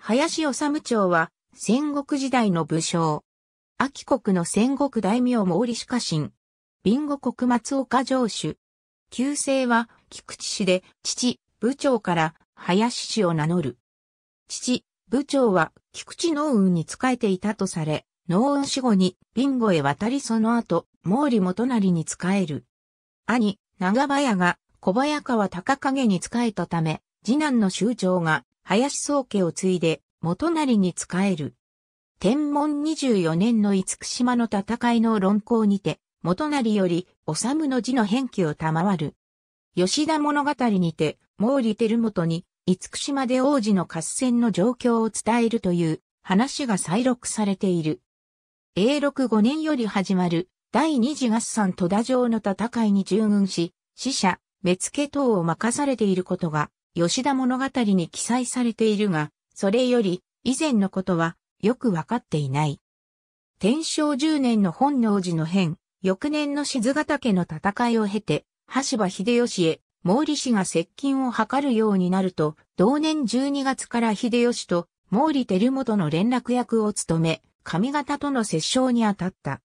林治長は戦国時代の武将。秋国の戦国大名毛利主家臣。ビンゴ国松岡城主。旧姓は菊池氏で、父、部長から林氏を名乗る。父、部長は菊池農運に仕えていたとされ、農運死後にビンゴへ渡りその後、毛利元就に仕える。兄、長林が小早川高影に仕えたため、次男の州長が林宗家を継いで、元成に仕える。天文24年の五島の戦いの論考にて、元成より、治の字の返記を賜る。吉田物語にて、毛利輝元に、五島で王子の合戦の状況を伝えるという話が再録されている。永禄5年より始まる第二次合算戸田城の戦いに従軍し、死者、目付等を任されていることが吉田物語に記載されているが、それより以前のことはよくわかっていない。天正10年の本能寺の変、翌年の静ヶ岳の戦いを経て、橋場秀吉へ毛利氏が接近を図るようになると、同年12月から秀吉と毛利輝元の連絡役を務め、上方との折衝に当たった。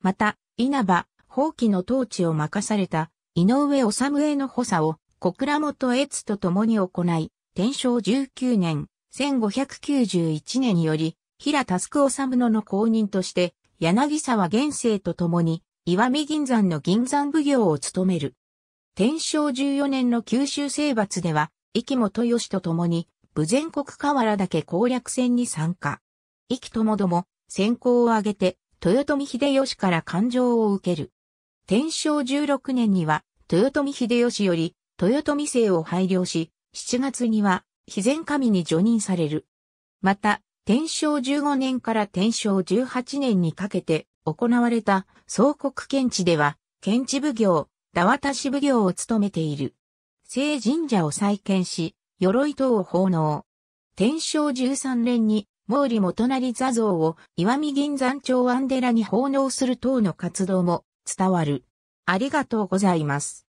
また、稲葉、放棄の統治を任された井上治への補佐を小倉本悦と共に行い、天正19年、1591年により、平田助治のの公認として、柳沢元生と共に、岩見銀山の銀山奉行を務める。天正14年の九州征伐では、壱本義と共に、武全国河原岳攻略戦に参加。壱岐ともども、先行を挙げて、豊臣秀吉から感情を受ける。天正16年には、豊臣秀吉より、豊臣政を拝領し、7月には、非前神に除任される。また、天正15年から天正18年にかけて行われた総国検地では、検地奉行、田渡し奉行を務めている。聖神社を再建し、鎧等を奉納。天正13年に毛利元成座像を岩見銀山町アンデラに奉納する等の活動も伝わる。ありがとうございます。